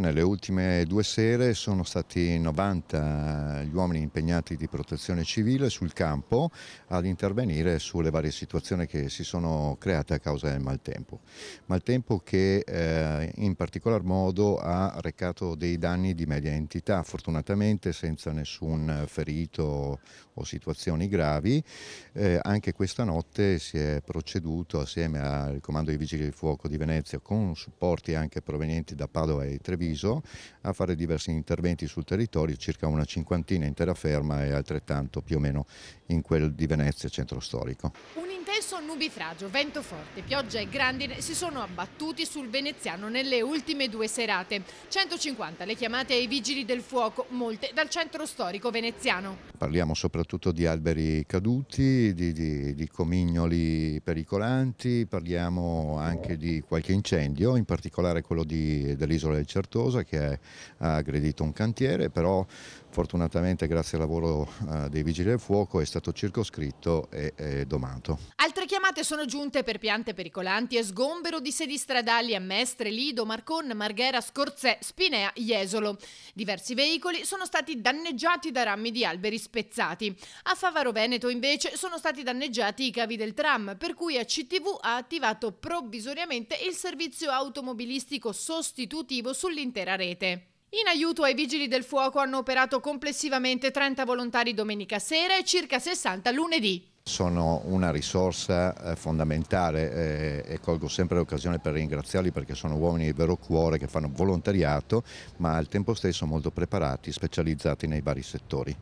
Nelle ultime due sere sono stati 90 gli uomini impegnati di protezione civile sul campo ad intervenire sulle varie situazioni che si sono create a causa del maltempo. Maltempo che eh, in particolar modo ha recato dei danni di media entità, fortunatamente senza nessun ferito o situazioni gravi. Eh, anche questa notte si è proceduto assieme al Comando dei Vigili del Fuoco di Venezia con supporti anche provenienti da Padova e Treviso Treviso a fare diversi interventi sul territorio, circa una cinquantina in terraferma e altrettanto più o meno in quel di Venezia, centro storico intenso nubifragio, vento forte, pioggia e grandine si sono abbattuti sul veneziano nelle ultime due serate. 150 le chiamate ai vigili del fuoco, molte dal centro storico veneziano. Parliamo soprattutto di alberi caduti, di, di, di comignoli pericolanti, parliamo anche di qualche incendio, in particolare quello dell'isola del Certosa che ha aggredito un cantiere, però fortunatamente grazie al lavoro eh, dei vigili del fuoco è stato circoscritto e, e domato fermate sono giunte per piante pericolanti e sgombero di sedi stradali a Mestre, Lido, Marcon, Marghera, Scorzè, Spinea, Jesolo. Diversi veicoli sono stati danneggiati da rami di alberi spezzati. A Favaro Veneto invece sono stati danneggiati i cavi del tram, per cui ACTV ha attivato provvisoriamente il servizio automobilistico sostitutivo sull'intera rete. In aiuto ai vigili del fuoco hanno operato complessivamente 30 volontari domenica sera e circa 60 lunedì sono una risorsa eh, fondamentale eh, e colgo sempre l'occasione per ringraziarli perché sono uomini di vero cuore che fanno volontariato ma al tempo stesso molto preparati, specializzati nei vari settori.